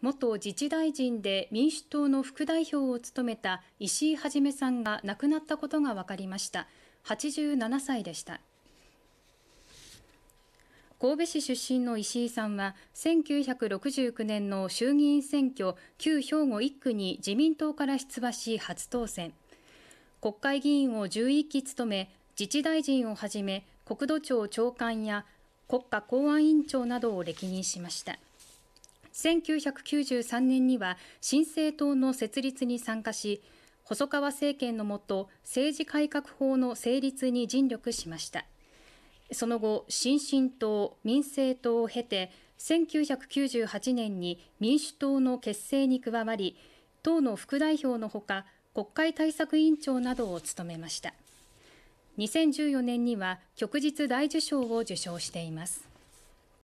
元自治大臣で民主党の副代表を務めた石井一さんが亡くなったことが分かりました87歳でした神戸市出身の石井さんは1969年の衆議院選挙旧兵庫1区に自民党から出馬し初当選国会議員を11期務め自治大臣をはじめ国土庁長官や国家公安委員長などを歴任しました。1993年には新政党の設立に参加し細川政権のもと政治改革法の成立に尽力しましたその後新進党民政党を経て1998年に民主党の結成に加わり党の副代表のほか国会対策委員長などを務めました2014年には旭日大綬章を受章しています